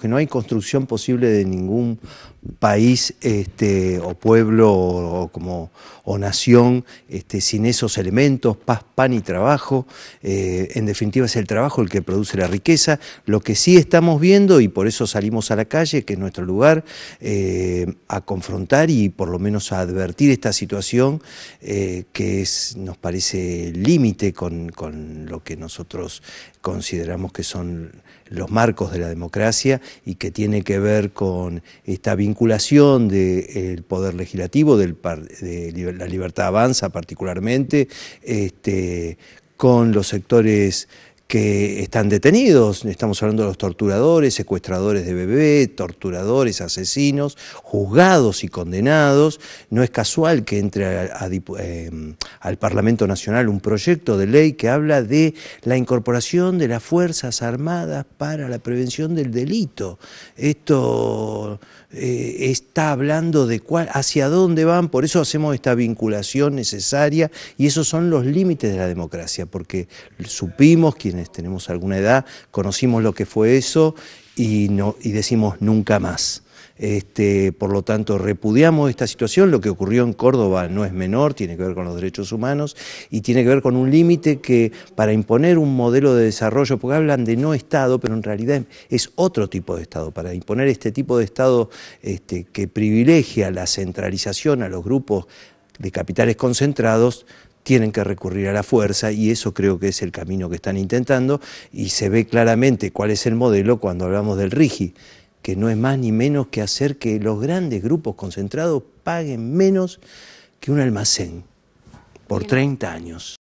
que no hay construcción posible de ningún país este, o pueblo o, como, o nación este, sin esos elementos, paz, pan y trabajo. Eh, en definitiva es el trabajo el que produce la riqueza. Lo que sí estamos viendo, y por eso salimos a la calle, que es nuestro lugar, eh, a confrontar y por lo menos a advertir esta situación eh, que es, nos parece límite con lo que nosotros consideramos que son los marcos de la democracia y que tiene que ver con esta vinculación del poder legislativo, de la libertad avanza particularmente, este, con los sectores que están detenidos. Estamos hablando de los torturadores, secuestradores de bebés torturadores, asesinos, juzgados y condenados. No es casual que entre em, al Parlamento Nacional un proyecto de ley que habla de la incorporación de las Fuerzas Armadas para la prevención del delito. Esto eh, está hablando de cuál, hacia dónde van, por eso hacemos esta vinculación necesaria y esos son los límites de la democracia, porque supimos quienes tenemos alguna edad, conocimos lo que fue eso y, no, y decimos nunca más. Este, por lo tanto, repudiamos esta situación. Lo que ocurrió en Córdoba no es menor, tiene que ver con los derechos humanos y tiene que ver con un límite que para imponer un modelo de desarrollo, porque hablan de no Estado, pero en realidad es otro tipo de Estado. Para imponer este tipo de Estado este, que privilegia la centralización a los grupos de capitales concentrados, tienen que recurrir a la fuerza y eso creo que es el camino que están intentando y se ve claramente cuál es el modelo cuando hablamos del RIGI, que no es más ni menos que hacer que los grandes grupos concentrados paguen menos que un almacén por 30 años.